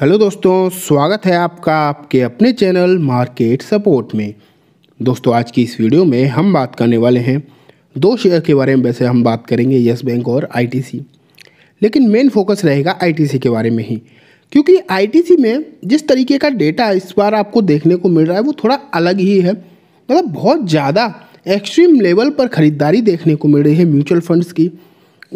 hello दोस्तों स्वागत है आपका आपके अपने चैनल मार्केट सपोर्ट में दोस्तों आज की इस वीडियो में हम बात करने वाले हैं दो शेयर के बारे में वैसे हम बात करेंगे येस बैंक और आईटीसी लेकिन मेन फोकस रहेगा आईटीसी के बारे में ही क्योंकि आईटीसी में जिस तरीके का डेटा इस बार आपको देखने को मिल रहा है वो थोड़ा अलग ही है मतलब बहुत ज़्यादा एक्सट्रीम लेवल पर ख़रीदारी देखने को मिल रही है म्यूचुअल फंड्स की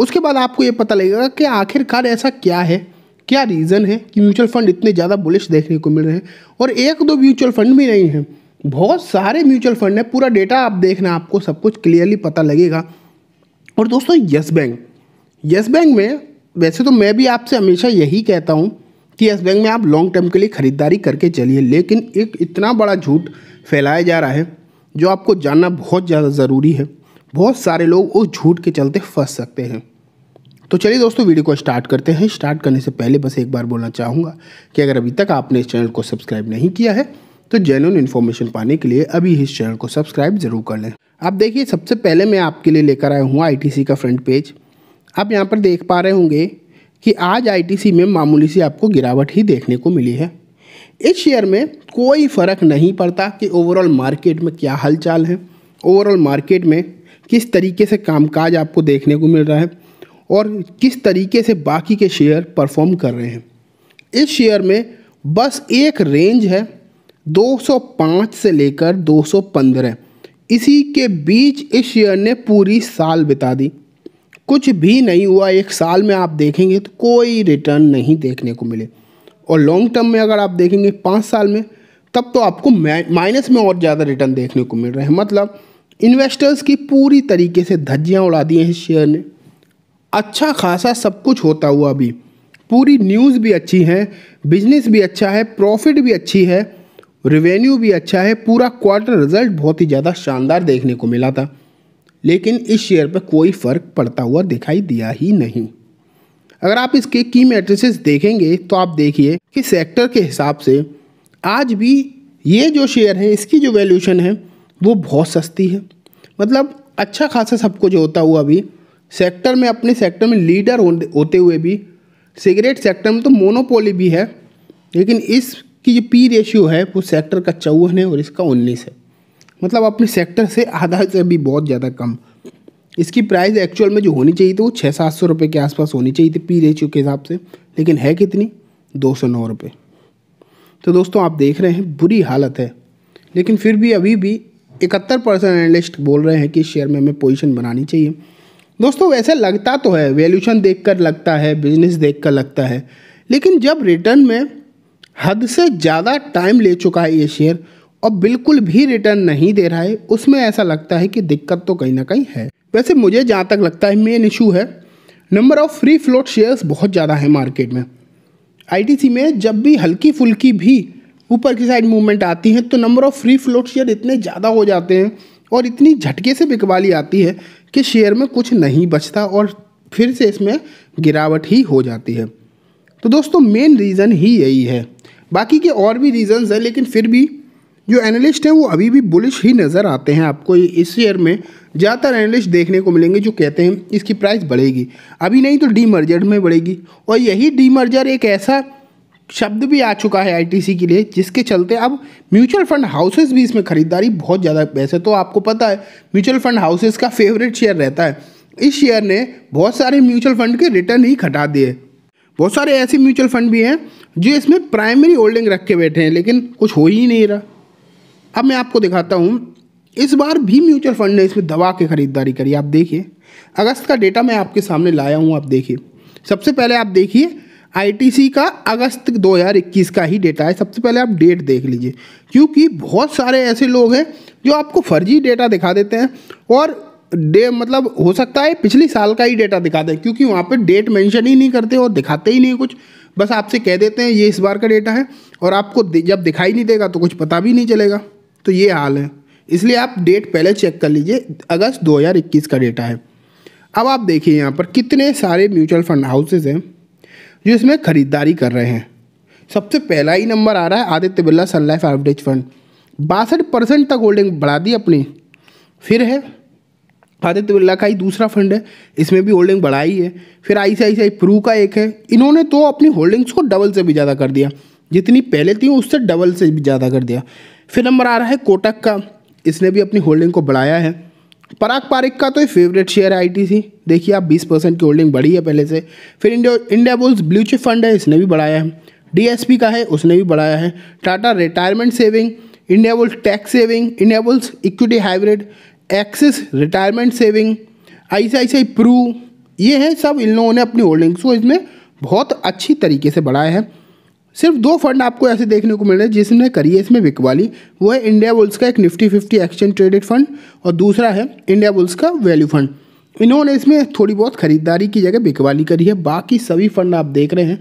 उसके बाद आपको ये पता लगेगा कि आखिरकार ऐसा क्या है क्या रीज़न है कि म्यूचुअल फंड इतने ज़्यादा बुलिश देखने को मिल रहे हैं और एक दो म्यूचुअल फंड भी नहीं हैं बहुत सारे म्यूचुअल फंड हैं पूरा डेटा आप देखना आपको सब कुछ क्लियरली पता लगेगा और दोस्तों यस बैंक यस बैंक में वैसे तो मैं भी आपसे हमेशा यही कहता हूँ कि यस बैंक में आप लॉन्ग टर्म के लिए ख़रीदारी करके चलिए लेकिन एक इतना बड़ा झूठ फैलाया जा रहा है जो आपको जानना बहुत ज़्यादा ज़रूरी है बहुत सारे लोग उस झूठ के चलते फंस सकते हैं तो चलिए दोस्तों वीडियो को स्टार्ट करते हैं स्टार्ट करने से पहले बस एक बार बोलना चाहूँगा कि अगर अभी तक आपने इस चैनल को सब्सक्राइब नहीं किया है तो जेन्यून इन्फॉर्मेशन पाने के लिए अभी इस चैनल को सब्सक्राइब जरूर कर लें आप देखिए सबसे पहले मैं आपके लिए लेकर आया हूँ आई का फ्रंट पेज आप यहाँ पर देख पा रहे होंगे कि आज आई में मामूली सी आपको गिरावट ही देखने को मिली है इस शेयर में कोई फ़र्क नहीं पड़ता कि ओवरऑल मार्केट में क्या हालचाल है ओवरऑल मार्केट में किस तरीके से कामकाज आपको देखने को मिल रहा है और किस तरीके से बाकी के शेयर परफॉर्म कर रहे हैं इस शेयर में बस एक रेंज है 205 से लेकर 215 इसी के बीच इस शेयर ने पूरी साल बिता दी कुछ भी नहीं हुआ एक साल में आप देखेंगे तो कोई रिटर्न नहीं देखने को मिले और लॉन्ग टर्म में अगर आप देखेंगे पाँच साल में तब तो आपको माइनस में और ज़्यादा रिटर्न देखने को मिल रहे हैं मतलब इन्वेस्टर्स की पूरी तरीके से धज्जियाँ उड़ा दी हैं इस शेयर ने अच्छा खासा सब कुछ होता हुआ भी पूरी न्यूज़ भी अच्छी है बिजनेस भी अच्छा है प्रॉफिट भी अच्छी है रिवेन्यू भी अच्छा है पूरा क्वार्टर रिजल्ट बहुत ही ज़्यादा शानदार देखने को मिला था लेकिन इस शेयर पर कोई फ़र्क पड़ता हुआ दिखाई दिया ही नहीं अगर आप इसके की मैट्रिसेस देखेंगे तो आप देखिए कि सेक्टर के हिसाब से आज भी ये जो शेयर है इसकी जो वैल्यूशन है वो बहुत सस्ती है मतलब अच्छा खासा सब कुछ होता हुआ भी सेक्टर में अपने सेक्टर में लीडर होते हुए भी सिगरेट सेक्टर में तो मोनोपोली भी है लेकिन इसकी जो पी रेशियो है वो सेक्टर का चौवन है और इसका उन्नीस है मतलब अपने सेक्टर से आधा से भी बहुत ज़्यादा कम इसकी प्राइस एक्चुअल में जो होनी चाहिए थी वो छः सात सौ रुपये के आसपास होनी चाहिए थी पी रेशियो के हिसाब से लेकिन है कितनी दो सौ नौ रुपये तो दोस्तों आप देख रहे हैं बुरी हालत है लेकिन फिर भी अभी भी इकहत्तर परसेंट एनालिस्ट बोल रहे हैं कि शेयर में हमें पोजिशन बनानी चाहिए दोस्तों वैसे लगता तो है वैल्यूशन देखकर लगता है बिजनेस देखकर लगता है लेकिन जब रिटर्न में हद से ज़्यादा टाइम ले चुका है ये शेयर और बिल्कुल भी रिटर्न नहीं दे रहा है उसमें ऐसा लगता है कि दिक्कत तो कहीं ना कहीं है वैसे मुझे जहाँ तक लगता है मेन इशू है number of free float shares बहुत ज़्यादा है मार्केट में आईटीसी में जब भी हल्की फुल्की भी ऊपर की साइड मूवमेंट आती है तो number of free float share इतने ज़्यादा हो जाते हैं और इतनी झटके से बिकवाली आती है कि शेयर में कुछ नहीं बचता और फिर से इसमें गिरावट ही हो जाती है तो दोस्तों मेन रीज़न ही यही है बाकी के और भी रीज़न्स हैं लेकिन फिर भी जो एनालिस्ट हैं वो अभी भी बुलिश ही नज़र आते हैं आपको इस शेयर में ज़्यादातर एनालिस्ट देखने को मिलेंगे जो कहते हैं इसकी प्राइस बढ़ेगी अभी नहीं तो मर्जर में बढ़ेगी और यही मर्जर एक ऐसा शब्द भी आ चुका है आईटीसी के लिए जिसके चलते अब म्यूचुअल फंड हाउसेस भी इसमें खरीदारी बहुत ज़्यादा वैसे तो आपको पता है म्यूचुअल फंड हाउसेस का फेवरेट शेयर रहता है इस शेयर ने बहुत सारे म्यूचुअल फंड के रिटर्न ही घटा दिए बहुत सारे ऐसे म्यूचुअल फंड भी हैं जो इसमें प्राइमरी होल्डिंग रख के बैठे हैं लेकिन कुछ हो ही नहीं रहा अब मैं आपको दिखाता हूँ इस बार भी म्यूचुअल फंड ने इसमें दबा के खरीदारी करी आप देखिए अगस्त का डेटा मैं आपके सामने लाया हूँ आप देखिए सबसे पहले आप देखिए आईटीसी का अगस्त 2021 का ही डेटा है सबसे पहले आप डेट देख लीजिए क्योंकि बहुत सारे ऐसे लोग हैं जो आपको फर्जी डेटा दिखा देते हैं और डे मतलब हो सकता है पिछले साल का ही डेटा दिखा दें क्योंकि वहाँ पर डेट मेंशन ही नहीं करते और दिखाते ही नहीं कुछ बस आपसे कह देते हैं ये इस बार का डेटा है और आपको जब दिखाई नहीं देगा तो कुछ पता भी नहीं चलेगा तो ये हाल है इसलिए आप डेट पहले चेक कर लीजिए अगस्त 2021 का डेटा है अब आप देखिए यहाँ पर कितने सारे म्यूचुअल फंड हाउसेज हैं जो इसमें ख़रीदारी कर रहे हैं सबसे पहला ही नंबर आ रहा है Aditya Birla Sun Life average fund बासठ परसेंट तक होल्डिंग बढ़ा दी अपनी फिर है आदित्य बिरला का ही दूसरा फंड है इसमें भी होल्डिंग बढ़ाई है फिर आई सी आई सी आई प्रू का एक है इन्होंने तो अपनी होल्डिंग्स को डबल से भी ज़्यादा कर दिया जितनी पहले थी उससे डबल से भी ज़्यादा कर दिया फिर नंबर आ रहा है कोटक का इसने भी अपनी होल्डिंग को बढ़ाया है पराग पारिक का तो फेवरेट शेयर है सी देखिए आप 20 परसेंट की होल्डिंग बढ़ी है पहले से फिर India Indiabulls blue chip fund है इसने भी बढ़ाया है डीएसपी का है उसने भी बढ़ाया है Tata retirement saving Indiabulls tax saving Indiabulls equity hybrid Axis retirement saving I Pru ये हैं सब इन लोगों ने अपनी होल्डिंग्स को इसमें बहुत अच्छी तरीके से बढ़ाया है सिर्फ दो फंड आपको ऐसे देखने को मिल रहे हैं जिसने करी है इसमें बिकवाली वो है इंडिया बुल्स का एक Nifty fifty exchange traded fund और दूसरा है इंडिया बुल्स का वैल्यू फंड इन्होंने इसमें थोड़ी बहुत खरीदारी की जगह बिकवाली करी है बाकी सभी फंड आप देख रहे हैं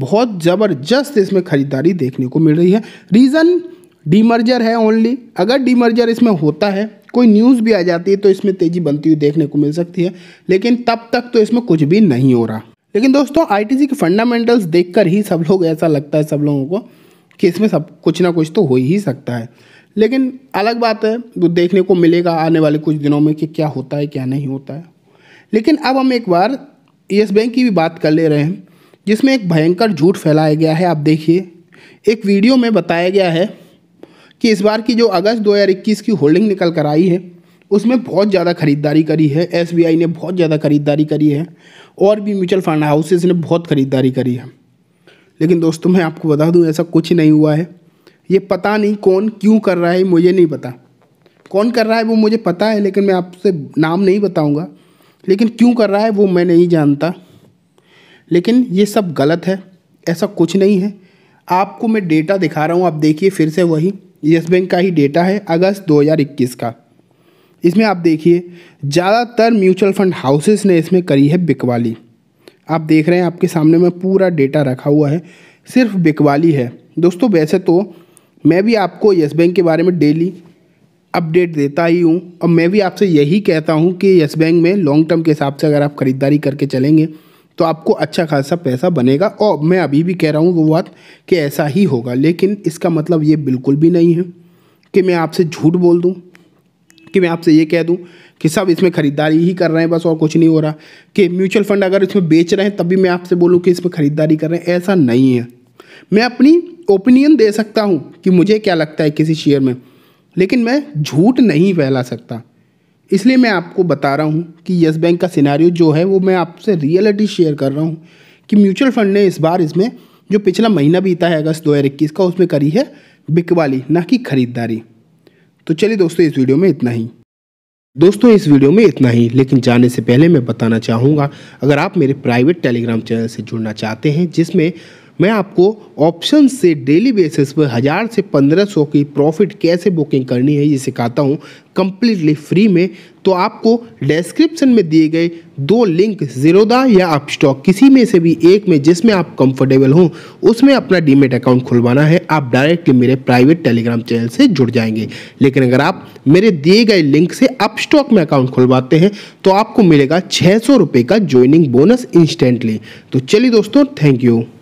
बहुत ज़बरदस्त इसमें खरीदारी देखने को मिल रही है रीज़न डीमर्जर है ओनली अगर डीमर्जर इसमें होता है कोई न्यूज़ भी आ जाती है तो इसमें तेज़ी बनती हुई देखने को मिल सकती है लेकिन तब तक तो इसमें कुछ भी नहीं हो रहा लेकिन दोस्तों आई के फंडामेंटल्स देखकर ही सब लोग ऐसा लगता है सब लोगों को कि इसमें सब कुछ ना कुछ तो हो ही सकता है लेकिन अलग बात है जो देखने को मिलेगा आने वाले कुछ दिनों में कि क्या होता है क्या नहीं होता है लेकिन अब हम एक बार येस बैंक की भी बात कर ले रहे हैं जिसमें एक भयंकर झूठ फैलाया गया है आप देखिए एक वीडियो में बताया गया है कि इस बार की जो अगस्त 2021 की होल्डिंग निकल कर आई है उसमें बहुत ज़्यादा खरीदारी करी है एस ने बहुत ज़्यादा खरीदारी करी है और भी म्यूचुअल फंड हाउसेज ने बहुत खरीदारी करी है लेकिन दोस्तों मैं आपको बता दूं ऐसा कुछ नहीं हुआ है ये पता नहीं कौन क्यों कर रहा है मुझे नहीं पता कौन कर रहा है वो मुझे पता है लेकिन मैं आपसे नाम नहीं बताऊंगा लेकिन क्यों कर रहा है वो मैं नहीं जानता लेकिन ये सब गलत है ऐसा कुछ नहीं है आपको मैं डेटा दिखा रहा हूँ आप देखिए फिर से वही येस बैंक का ही डेटा है अगस्त 2021 का इसमें आप देखिए ज़्यादातर म्यूचुअल फंड हाउसेस ने इसमें करी है बिकवाली आप देख रहे हैं आपके सामने में पूरा डेटा रखा हुआ है सिर्फ बिकवाली है दोस्तों वैसे तो मैं भी आपको येस बैंक के बारे में डेली अपडेट देता ही हूँ और मैं भी आपसे यही कहता हूँ कि येस बैंक में लॉन्ग टर्म के हिसाब से अगर आप ख़रीदारी करके चलेंगे तो आपको अच्छा खासा पैसा बनेगा और मैं अभी भी कह रहा हूँ वो बात कि ऐसा ही होगा लेकिन इसका मतलब ये बिल्कुल भी नहीं है कि मैं आपसे झूठ बोल दूँ कि मैं आपसे ये कह दूं कि सब इसमें ख़रीदारी ही कर रहे हैं बस और कुछ नहीं हो रहा कि म्यूचुअल फंड अगर इसमें बेच रहे हैं तब भी मैं आपसे बोलूँ कि इसमें ख़रीदारी कर रहे हैं ऐसा नहीं है मैं अपनी ओपिनियन दे सकता हूँ कि मुझे क्या लगता है किसी शेयर में लेकिन मैं झूठ नहीं फैला सकता इसलिए मैं आपको बता रहा हूँ कि येस बैंक का सिनारियो जो है वो मैं आपसे रियलिटी शेयर कर रहा हूँ कि म्यूचुअल फंड ने इस बार इसमें जो पिछला महीना बीता है अगस्त दो का उसमें करी है बिकवाली ना कि खरीदारी तो चलिए दोस्तों इस वीडियो में इतना ही दोस्तों इस वीडियो में इतना ही लेकिन जाने से पहले मैं बताना चाहूँगा अगर आप मेरे प्राइवेट टेलीग्राम चैनल से जुड़ना चाहते हैं जिसमें मैं आपको ऑप्शन से डेली बेसिस पर हज़ार से पंद्रह सौ की प्रॉफिट कैसे बुकिंग करनी है ये सिखाता हूँ कम्प्लीटली फ्री में तो आपको डिस्क्रिप्शन में दिए गए दो लिंक जीरोदा या अपस्टॉक किसी में से भी एक में जिसमें आप कंफर्टेबल हो उसमें अपना डीमेट अकाउंट खुलवाना है आप डायरेक्टली मेरे प्राइवेट टेलीग्राम चैनल से जुड़ जाएंगे लेकिन अगर आप मेरे दिए गए लिंक से अपस्टॉक में अकाउंट खुलवाते हैं तो आपको मिलेगा छः सौ रुपये का ज्वाइनिंग बोनस इंस्टेंटली तो चलिए दोस्तों थैंक यू